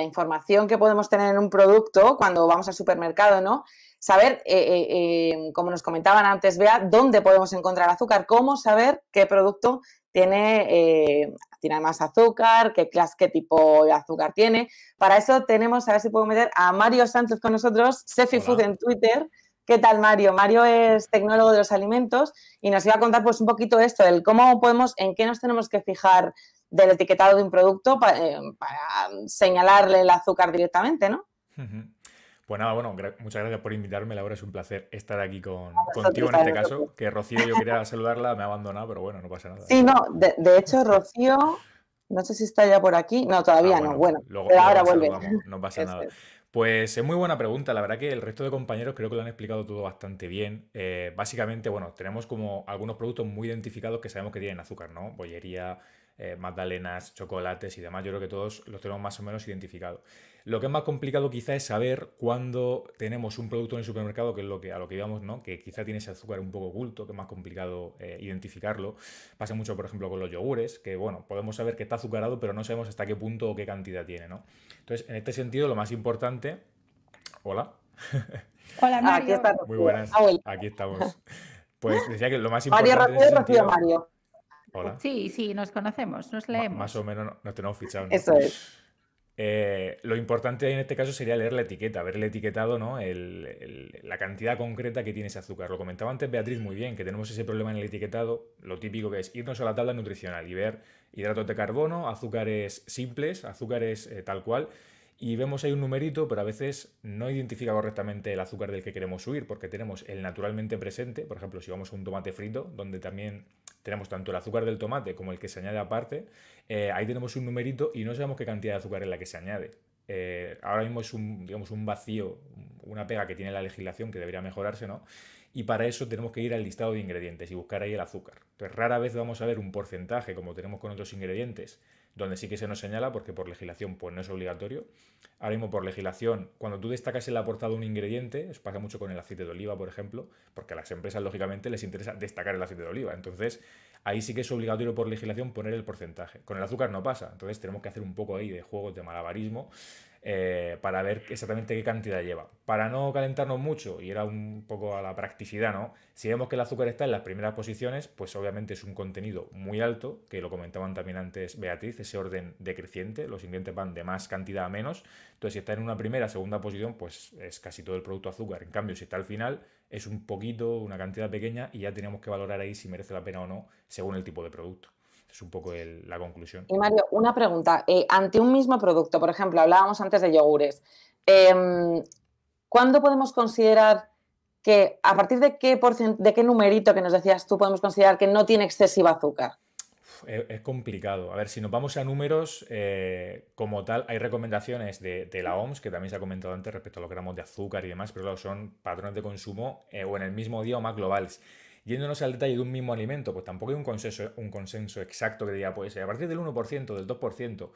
la información que podemos tener en un producto cuando vamos al supermercado, ¿no? Saber, eh, eh, eh, como nos comentaban antes, vea dónde podemos encontrar azúcar, cómo saber qué producto tiene, tiene más azúcar, qué clase, qué tipo de azúcar tiene. Para eso tenemos, a ver si puedo meter a Mario Sánchez con nosotros, Sefi Food en Twitter. ¿Qué tal, Mario? Mario es tecnólogo de los alimentos y nos iba a contar pues un poquito esto, del cómo podemos, en qué nos tenemos que fijar del etiquetado de un producto eh, para señalarle el azúcar directamente, ¿no? Pues nada, bueno, muchas gracias por invitarme, Laura, es un placer estar aquí con, contigo en este caso, que Rocío yo quería saludarla, me ha abandonado, pero bueno, no pasa nada. Sí, no, de, hecho Rocío, no sé si está ya por aquí, no, todavía ah, no, bueno, pero ahora vuelve. No pasa nada. Pues es muy buena pregunta, la verdad que el resto de compañeros creo que lo han explicado todo bastante bien. Eh, básicamente, bueno, tenemos como algunos productos muy identificados que sabemos que tienen azúcar, ¿no? Bollería, eh, magdalenas, chocolates y demás. Yo creo que todos los tenemos más o menos identificado. Lo que es más complicado quizá es saber cuándo tenemos un producto en el supermercado, que es lo que, a lo que íbamos, ¿no? que quizá tiene ese azúcar un poco oculto, que es más complicado eh, identificarlo. Pasa mucho, por ejemplo, con los yogures, que bueno, podemos saber que está azucarado, pero no sabemos hasta qué punto o qué cantidad tiene. ¿no? Entonces, en este sentido, lo más importante... Hola. Hola, Mario. Aquí estamos. Muy buenas. Aquí estamos. Pues decía que lo más importante... Mario, rápido Mario. Hola. Sí, sí, nos conocemos, nos leemos. más o menos nos tenemos fichado. Eso es. Eh, lo importante en este caso sería leer la etiqueta, el etiquetado ¿no? el, la cantidad concreta que tiene ese azúcar. Lo comentaba antes Beatriz muy bien, que tenemos ese problema en el etiquetado. Lo típico que es irnos a la tabla nutricional y ver hidratos de carbono, azúcares simples, azúcares eh, tal cual y vemos ahí un numerito, pero a veces no identifica correctamente el azúcar del que queremos huir, porque tenemos el naturalmente presente, por ejemplo, si vamos a un tomate frito, donde también tenemos tanto el azúcar del tomate como el que se añade aparte, eh, ahí tenemos un numerito y no sabemos qué cantidad de azúcar es la que se añade. Eh, ahora mismo es un, digamos, un vacío, una pega que tiene la legislación que debería mejorarse, ¿no? Y para eso tenemos que ir al listado de ingredientes y buscar ahí el azúcar. Entonces, rara vez vamos a ver un porcentaje, como tenemos con otros ingredientes, donde sí que se nos señala, porque por legislación pues no es obligatorio. Ahora mismo por legislación, cuando tú destacas en la portada un ingrediente, eso pasa mucho con el aceite de oliva, por ejemplo, porque a las empresas lógicamente les interesa destacar el aceite de oliva. Entonces, ahí sí que es obligatorio por legislación poner el porcentaje. Con el azúcar no pasa, entonces tenemos que hacer un poco ahí de juegos de malabarismo eh, para ver exactamente qué cantidad lleva. Para no calentarnos mucho, y era un poco a la practicidad, ¿no? Si vemos que el azúcar está en las primeras posiciones, pues obviamente es un contenido muy alto, que lo comentaban también antes Beatriz, ese orden decreciente, los ingredientes van de más cantidad a menos. Entonces, si está en una primera, segunda posición, pues es casi todo el producto azúcar. En cambio, si está al final, es un poquito, una cantidad pequeña, y ya tenemos que valorar ahí si merece la pena o no, según el tipo de producto. Es un poco la conclusión. Y Mario, una pregunta. Eh, ante un mismo producto, por ejemplo, hablábamos antes de yogures. Em, ¿Cuándo podemos considerar que, a partir de qué, de qué numerito que nos decías tú, podemos considerar que no tiene excesiva azúcar? E-, es, complicado. A ver, si nos vamos a números, eh, como tal, hay recomendaciones de, la OMS, que también se ha comentado antes respecto a los gramos de azúcar y demás, pero son patrones de consumo eh, o en el mismo día o más globales. Yéndonos al detalle de un mismo alimento, pues tampoco hay un consenso, un consenso exacto que diga, pues a partir del 1%, del 2%,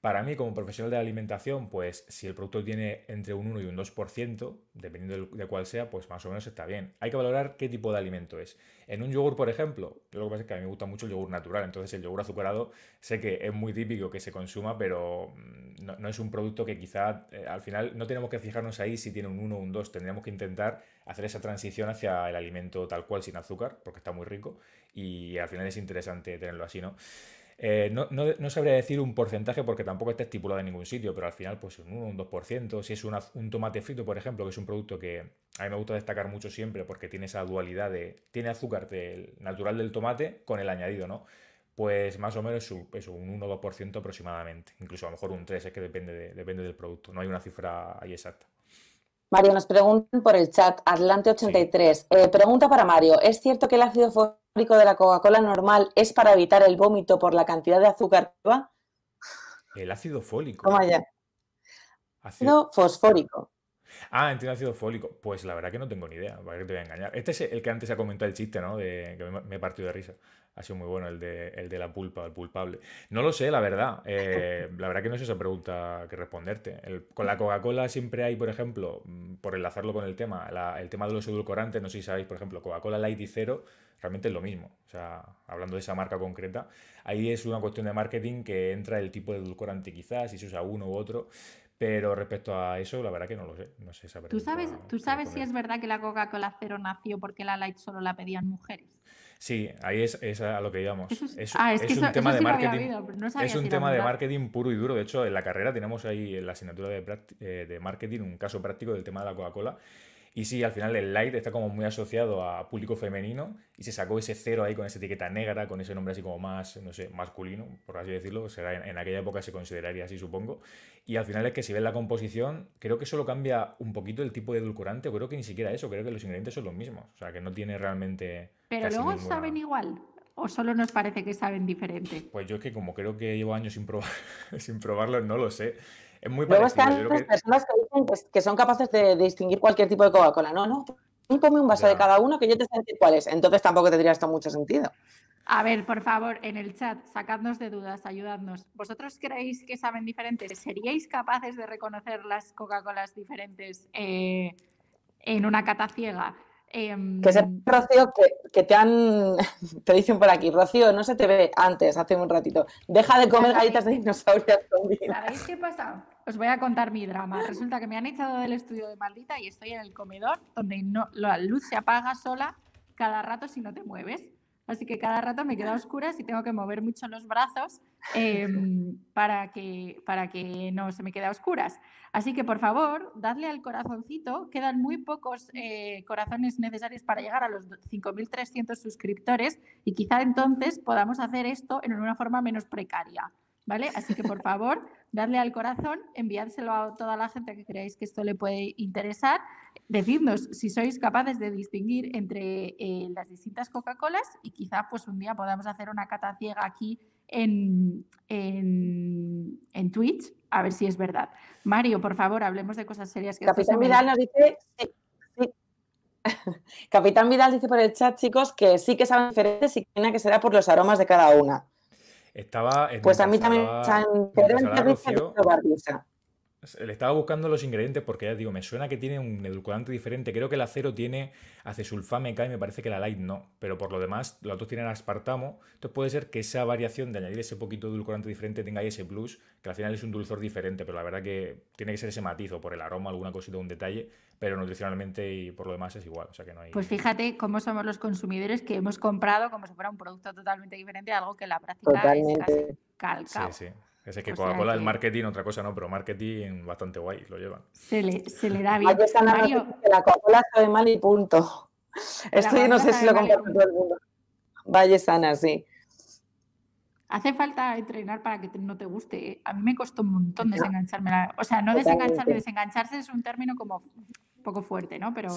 para mí, como profesional de alimentación, pues si el producto tiene entre un 1 y un 2%, dependiendo de cuál sea, pues más o menos está bien. Hay que valorar qué tipo de alimento es. En un yogur, por ejemplo, lo que pasa es que a mí me gusta mucho el yogur natural, entonces el yogur azucarado sé que es muy típico que se consuma, pero mm, no, es un producto que quizá eh, al final no tenemos que fijarnos ahí si tiene un 1 o un 2, tendríamos que intentar hacer esa transición hacia el alimento tal cual sin azúcar, porque está muy rico y al final es interesante tenerlo así, ¿no? Eh, no, no, no, sabría decir un porcentaje porque tampoco está estipulado en ningún sitio, pero al final, pues un 1, un 2%. Si es un tomate frito, por ejemplo, que es un producto que a mí me gusta destacar mucho siempre porque tiene esa dualidad de. Tiene azúcar natural del tomate con el añadido, ¿no? Pues más o menos es un 1 o 2% aproximadamente. Incluso a lo mejor un 3, es que depende, depende del producto. No hay una cifra ahí exacta. Mario, nos preguntan por el chat, Atlante83. Eh, pregunta para Mario, ¿es cierto que el ácido fólico de la Coca-Cola normal es para evitar el vómito por la cantidad de azúcar que va? El ácido fólico. ¿Cómo allá. Ácido fosfórico. Ah, entiendo ácido fólico. Pues la verdad que no tengo ni idea, para que te voy a engañar. Este es el que antes ha comentado el chiste, ¿no? De, que me, he partido de risa. Ha sido muy bueno el de, el de la pulpa, el pulpable. No lo sé, la verdad. Eh, la verdad que no es esa pregunta que responderte. con la Coca-Cola siempre hay, por ejemplo, mm, por enlazarlo con el tema, el tema de los edulcorantes, no sé si sabéis, por ejemplo, Coca-Cola Light y Cero realmente es lo mismo. O sea, hablando de esa marca concreta, ahí es una cuestión de marketing que entra el tipo de edulcorante quizás, si se usa uno u otro. Pero respecto a eso, la verdad que no lo sé. No sé saber. ¿Tú sabes, ¿tú sabes si es verdad que la Coca-Cola cero nació porque la Light solo la pedían mujeres? Sí, ahí es, a lo que íbamos. es, es ah, un tema de marketing. es un tema de marketing puro y duro. De hecho, en la carrera tenemos ahí en la asignatura de, eh, de marketing un caso práctico del tema de la Coca-Cola y sí, al final el light está como muy asociado a público femenino y se sacó ese cero ahí con esa etiqueta negra, con ese nombre así como más, no sé, masculino, por así decirlo. Será en, aquella época se consideraría así, supongo. Y al final es que si ves la composición, creo que solo cambia un poquito el tipo de edulcorante, creo que ni siquiera eso, creo que los ingredientes son los mismos. O sea, que no tiene realmente. Pero luego saben igual. ¿O solo nos parece que saben diferente? Pues yo es que como creo que llevo años sin, probar, sin probarlo, no lo sé. Luego están las personas que dicen que, son capaces de, distinguir cualquier tipo de Coca-Cola. No, no, ponme un vaso de cada uno que yo te sé decir cuál es. Entonces tampoco tendría esto mucho sentido. A ver, por favor, en el chat, sacadnos de dudas, ayudadnos. ¿Vosotros creéis que saben diferentes? ¿Seríais capaces de reconocer las Coca-Colas diferentes eh, en una cata ciega? Em, que se, Rocío, que, te han, te dicen por aquí, Rocío, no se te ve antes, hace un ratito. Deja de comer galletas de dinosaurios. ¿Sabéis qué pasa? Os voy a contar mi drama. Resulta que me han echado del estudio de maldita y estoy en el comedor donde la luz se apaga sola cada rato si no te mueves así que cada rato me queda oscuras y tengo que mover mucho los brazos em, para, que, no se me quede oscuras. Así que por favor, dadle al corazoncito, quedan muy pocos eh, corazones necesarios para llegar a los 5.300 suscriptores y quizá entonces podamos hacer esto en una forma menos precaria. ¿vale? Así que por favor, darle al corazón, enviárselo a toda la gente que creáis que esto le puede interesar. Decidnos si sois capaces de distinguir entre eh, las distintas Coca-Colas y quizá pues un día podamos hacer una cata ciega aquí en, en, Twitch, a ver si es verdad. Mario, por favor, hablemos de cosas serias. Que Capitán Vidal nos dice... Capitán Vidal dice por el chat, chicos, que sí que saben diferentes y que será por los aromas de cada una. Estaba. pues a mí también. Le estaba buscando los ingredientes porque ya digo, me suena que tiene un edulcorante diferente. Creo que el acero tiene acesulfameca y me parece que la light no. Pero por lo demás, los dos tienen aspartamo. Entonces puede ser que esa variación de añadir ese poquito de edulcorante diferente tenga ahí ese plus, que al final es un dulzor diferente. Pero la verdad que tiene que ser ese matiz o por el aroma, alguna cosita, un detalle. Pero nutricionalmente y por lo demás es igual. O sea que no hay... Pues fíjate cómo somos los consumidores que hemos comprado como si fuera un producto totalmente diferente a algo que la práctica es casi es que Coca-Cola, el marketing, otra cosa no, pero marketing bastante guay, lo llevan. Se le, da bien. Aquí la Coca-Cola sabe mal y punto. Esto yo no sé si lo comparte todo el mundo. Valle sana, sí. Hace falta entrenar para que no te guste. A mí me costó un montón desengancharme. o sea, no desengancharme, desengancharse es un término como poco fuerte, ¿no? Pero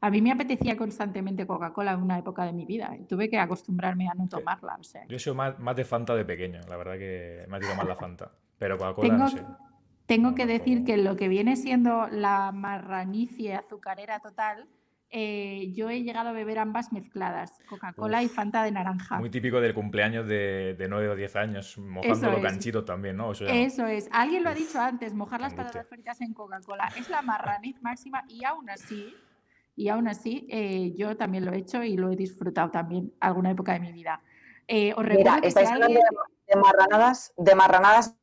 a mí me apetecía constantemente Coca-Cola en una época de mi vida. Y tuve que acostumbrarme a no eh, tomarla. Yo soy más, más, de Fanta de pequeño, la verdad que me ha tirado más la Fanta. Pero Coca-Cola Tengo... no sé. Tengo que decir que lo que viene siendo la marranicie azucarera total, eh, yo he llegado a beber ambas mezcladas, Coca-Cola y Fanta de naranja. Muy típico del cumpleaños de, de 9 o 10 años, lo canchito también, ¿no? Eso, es. Alguien lo ha dicho antes, mojar las patatas fritas en Coca-Cola. Es la marraniz máxima y aún así, y aún así, eh, yo también lo he hecho y lo he disfrutado también alguna época de mi vida. Eh, os recuerdo estáis de marranadas, de marranadas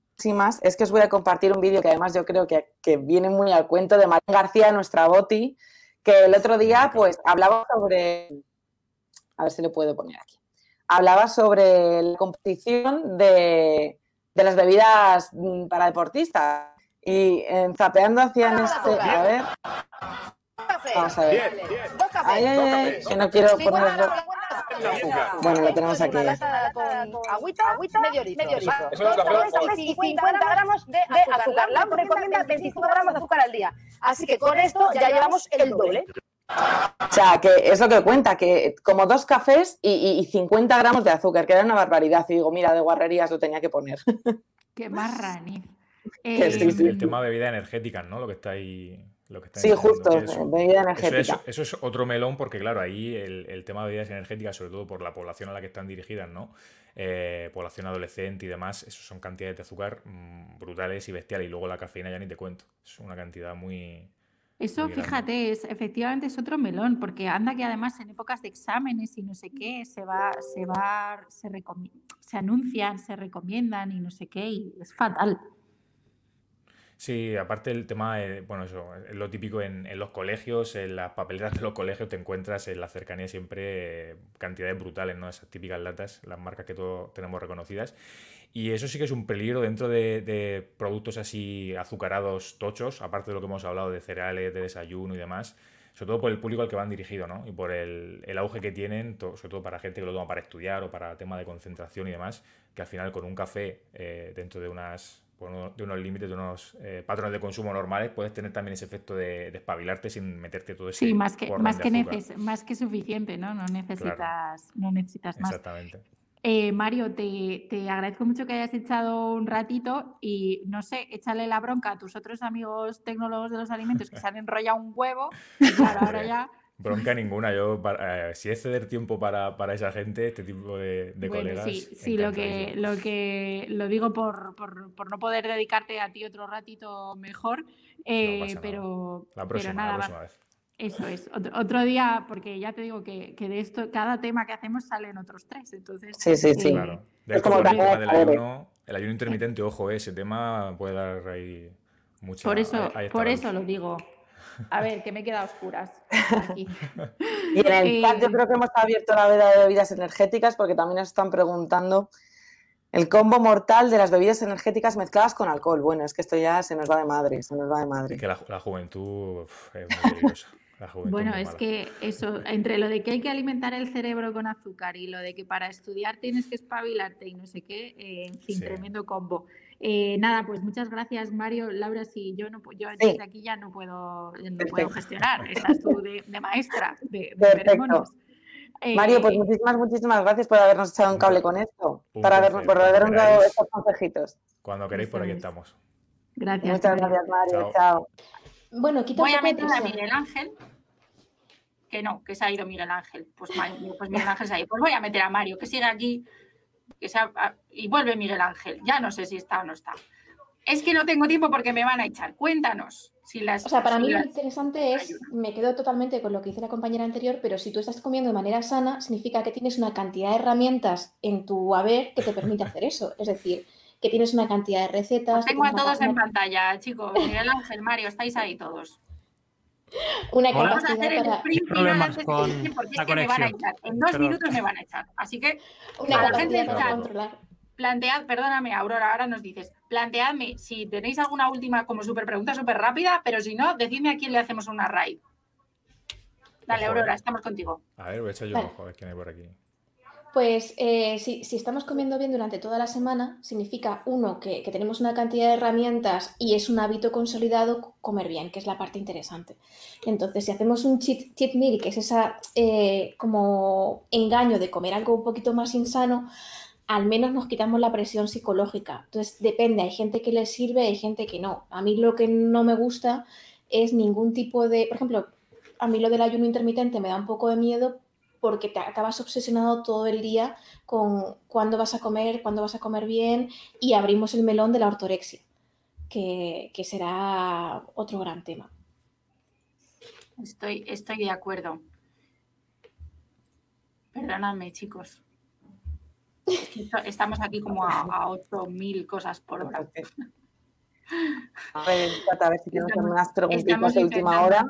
es que os voy a compartir un vídeo que además yo creo que, que viene muy al cuento de María García, nuestra boti, que el otro día pues hablaba sobre, a ver si lo puedo poner aquí, hablaba sobre la competición de, de las bebidas mm, para deportistas y eh, zapeando hacían este, a ver, vamos a ver, ay, ay, ay, que no quiero ponerlo. Bueno, lo tenemos aquí. agüita, medio litro. y 50 gramos de azúcar. La recomienda 25 gramos de azúcar al día. Así que con esto ya llevamos el doble. O sea, que es lo que cuenta, que como dos cafés y, 50 gramos de azúcar, que era una barbaridad. Y digo, mira, de guarrerías lo tenía que poner. Qué más Eh, El tema de bebida energética, ¿no? Lo que está ahí sí, justo, Eso es, otro melón porque, claro, ahí el, tema de bebidas energéticas, sobre todo por la población a la que están dirigidas, ¿no? Eh, población adolescente y demás, eso son cantidades de azúcar mm, brutales y bestiales. Y luego la cafeína ya ni te cuento. Es una cantidad muy... Eso, fíjate, es, efectivamente es otro melón, porque anda que además en épocas de exámenes y no sé qué, se va, se va, se, se anuncian, se recomiendan y no sé qué, y es fatal. Sí, aparte el tema, bueno, eso, lo típico en, los colegios, en las papeletas de los colegios te encuentras en la cercanía siempre eh, cantidades brutales, ¿no? Esas típicas latas, las marcas que todos tenemos reconocidas. Y eso sí que es un peligro dentro de, productos así azucarados, tochos, aparte de lo que hemos hablado de cereales, de desayuno y demás sobre todo por el público al que van dirigidos, ¿no? Y por el, el auge que tienen, sobre todo para gente que lo toma para estudiar o para tema de concentración y demás, que al final con un café eh, dentro de unas de unos límites, de unos eh, patrones de consumo normales, puedes tener también ese efecto de, espabilarte sin meterte todo ese. Sí, más que, más que, más que suficiente, ¿no? No necesitas, no necesitas más. Exactamente. Eh, Mario, te, te, agradezco mucho que hayas echado un ratito y no sé, échale la bronca a tus otros amigos tecnólogos de los alimentos que se han enrollado un huevo. Claro, ahora ya Bronca ninguna, yo eh, si es ceder tiempo para, esa gente, este tipo de, de bueno, Sí, lo que lo que lo digo por, no poder dedicarte a ti otro ratito mejor, eh, pero, La próxima, vez. Eso es, otro, día, porque ya te digo que, de esto, cada tema que hacemos salen otros tres, entonces... Sí, sí, sí. Eh, claro. el ayuno, intermitente, ojo, ese tema puede dar ahí mucho... Por eso, por eso lo digo, a ver, que me queda oscuras. Y en el eh, chat creo que hemos abierto la veda de bebidas energéticas porque también nos están preguntando el combo mortal de las bebidas energéticas mezcladas con alcohol. Bueno, es que esto ya se nos va de madre, se nos va de madre. que la, juventud es maravillosa. bueno, es que eso, entre lo de que hay que alimentar el cerebro con azúcar y lo de que para estudiar tienes que espabilarte y no sé qué, eh, en tremendo combo. Eh, nada, pues muchas gracias, Mario. Laura, si yo no yo desde aquí ya no puedo, gestionar, estás tú de, maestra, de, eh, Mario, pues muchísimas, muchísimas gracias por habernos echado un cable con esto, por habernos dado estos consejitos. Cuando queréis, por aquí estamos. Gracias. Muchas gracias, Mario. Chao. Bueno, Voy a meter a Miguel Ángel que no, que se ha ido Miguel Ángel. Pues, pues, Miguel Ángel se ha ido. Pues voy a meter a Mario, que sigue aquí, que y vuelve Miguel Ángel. Ya no sé si está o no está. Es que no tengo tiempo porque me van a echar. Cuéntanos. Si las, o sea, para mí lo interesante es, me quedo totalmente con lo que dice la compañera anterior, pero si tú estás comiendo de manera sana, significa que tienes una cantidad de herramientas en tu haber que te permite hacer eso. Es decir, que tienes una cantidad de recetas. tengo a todos en pantalla, chicos. Miguel Ángel, Mario, estáis ahí todos. Una Vamos a hacer es que me van a echar. En dos minutos me van a echar. Así que una a la controlar. plantead, perdóname, Aurora, ahora nos dices, planteadme si tenéis alguna última como súper pregunta súper rápida, pero si no, decidme a quién le hacemos una raid. Dale, Aurora, estamos contigo. A ver, voy a echar yo un ojo a ver quién hay por aquí. Pues eh, si, estamos comiendo bien durante toda la semana, significa, uno, que, tenemos una cantidad de herramientas y es un hábito consolidado comer bien, que es la parte interesante. Entonces, si hacemos un cheat, cheat meal, que es esa eh, como engaño de comer algo un poquito más insano, al menos nos quitamos la presión psicológica. Entonces, depende, hay gente que le sirve, hay gente que no. A mí lo que no me gusta es ningún tipo de, por ejemplo, a mí lo del ayuno intermitente me da un poco de miedo porque te acabas obsesionado todo el día con cuándo vas a comer, cuándo vas a comer bien y abrimos el melón de la ortorexia, que, será otro gran tema. Estoy, estoy de acuerdo. Perdóname chicos. Estamos aquí como a, 8.000 cosas por hora. A ver, a ver si tenemos algunas preguntitas de última hora.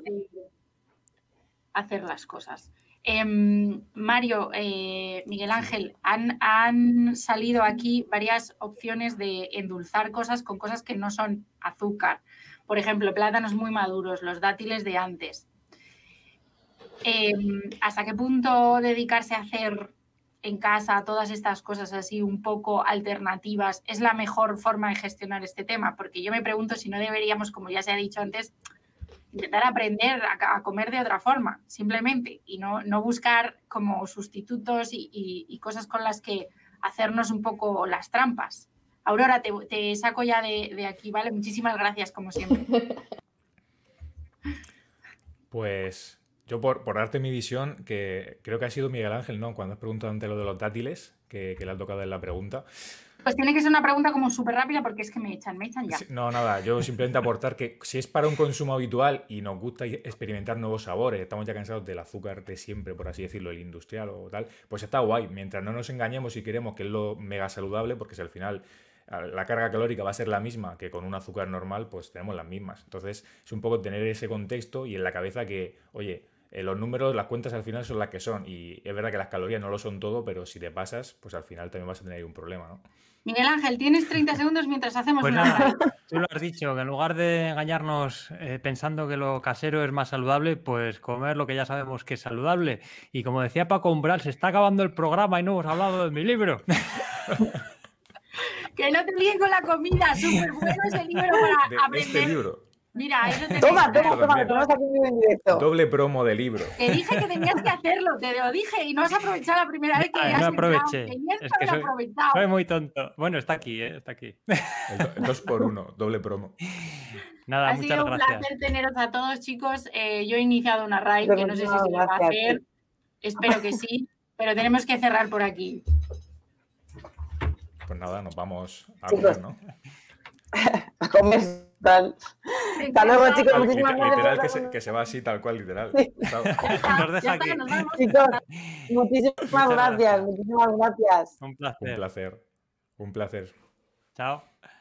Hacer las cosas. Em, Mario, eh, Miguel Ángel, han, salido aquí varias opciones de endulzar cosas con cosas que no son azúcar. Por ejemplo, plátanos muy maduros, los dátiles de antes. Em, ¿Hasta qué punto dedicarse a hacer en casa todas estas cosas así un poco alternativas es la mejor forma de gestionar este tema? Porque yo me pregunto si no deberíamos, como ya se ha dicho antes, intentar aprender a, comer de otra forma, simplemente, y no, buscar como sustitutos y, cosas con las que hacernos un poco las trampas. Aurora, te, saco ya de, aquí, ¿vale? Muchísimas gracias, como siempre. Pues yo por, por darte mi visión, que creo que ha sido Miguel Ángel, ¿no? Cuando has preguntado ante lo de los dátiles, que, que le has tocado en la pregunta, pues tiene que ser una pregunta como súper rápida porque es que me echan, me echan ya. No, nada, yo simplemente aportar que si es para un consumo habitual y nos gusta experimentar nuevos sabores, estamos ya cansados del azúcar de siempre, por así decirlo, el industrial o tal, pues está guay. Mientras no nos engañemos y queremos que es lo mega saludable, porque si al final la carga calórica va a ser la misma que con un azúcar normal, pues tenemos las mismas. Entonces es un poco tener ese contexto y en la cabeza que, oye, eh, los números, las cuentas al final son las que son. Y es verdad que las calorías no lo son todo, pero si te pasas, pues al final también vas a tener un problema, ¿no? Miguel Ángel, tienes 30 segundos mientras hacemos pues Nada, tú lo has dicho, que en lugar de engañarnos eh, pensando que lo casero es más saludable, pues comer lo que ya sabemos que es saludable. Y como decía Paco Umbral, se está acabando el programa y no hemos hablado de mi libro. que no te líen con la comida, súper bueno es el libro para este aprender. libro Mira, ahí lo tengo. Toma, toma, toma, toma, en directo. Doble promo de libro. Te dije que tenías que hacerlo, te lo dije y no has aprovechado la primera vez que ah, has No aproveché. Es que soy, muy tonto. Bueno, está aquí, ¿eh? está aquí. dos por uno, doble promo. Nada, ha muchas sido un placer teneros a todos, chicos. Eh, yo he iniciado una raid que no sé si se va a hacer. Espero que sí, pero tenemos que cerrar por aquí. Pues nada, nos vamos a comer, ¿no? ¿Cómo comer hasta luego, chicos. muchísimas literal, gracias. Literal, que se, que se, va así, tal cual, literal. Sí. Nos deja aquí. chicos, muchísimas gracias, gracias, Muchísimas gracias. Un placer. Un placer. Un placer. Chao.